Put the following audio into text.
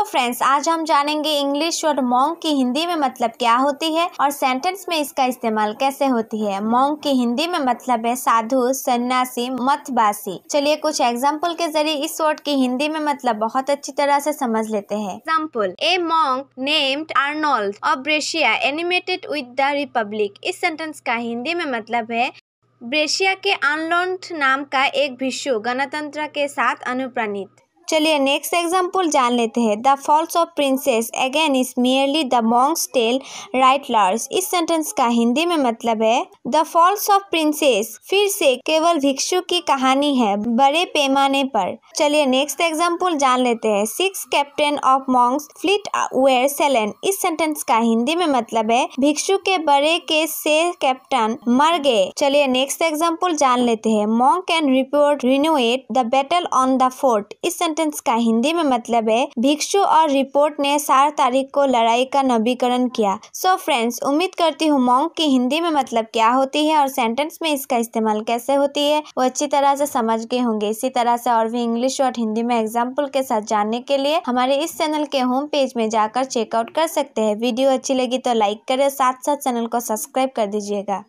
hello friends आज हम जानेंगे इंग्लिश वर्ड मोंग की हिंदी में मतलब क्या होती है और सेंटेंस में इसका इस्तेमाल कैसे होती है मोंग की हिंदी में मतलब है साधु सन्यासी मतवासी चलिए कुछ एग्जांपल के जरिए इस वर्ड की हिंदी में मतलब बहुत अच्छी तरह से समझ लेते हैं example a monk named Arnold of Brescia animated with the republic इस सेंटेंस का हिंदी में मतलब है ब्रेशिया के अनलोन्ट नाम का एक भिक्षु गणतंत्र के साथ अनुप्राणित चलिए नेक्स्ट एग्जाम्पल जान लेते हैं the falls of princes again is merely the monks tale right lores इस सेंटेंस का हिंदी में मतलब है द फॉल्स ऑफ प्रिंसेस फिर से केवल भिक्षु की कहानी है बड़े पैमाने पर चलिए नेक्स्ट एग्जाम्पल जान लेते हैं six captain of monks fleet were sailing इस सेंटेंस का हिंदी में मतलब है भिक्षु के बड़े के से कैप्टन मर गए चलिए नेक्स्ट एग्जाम्पल जान लेते हैं monk can report renewed the battle on the fort इस सेंटेंस सेंटेंस का हिंदी में मतलब है भिक्षु और रिपोर्ट ने सार तारीख को लड़ाई का नवीकरण किया सो so फ्रेंड्स उम्मीद करती हूँ मॉन्ग की हिंदी में मतलब क्या होती है और सेंटेंस में इसका इस्तेमाल कैसे होती है वो अच्छी तरह से समझ गए होंगे इसी तरह से और भी इंग्लिश और हिंदी में एग्जाम्पल के साथ जानने के लिए हमारे इस चैनल के होम पेज में जाकर चेकआउट कर सकते हैं वीडियो अच्छी लगी तो लाइक करे साथ साथ चैनल को सब्सक्राइब कर दीजिएगा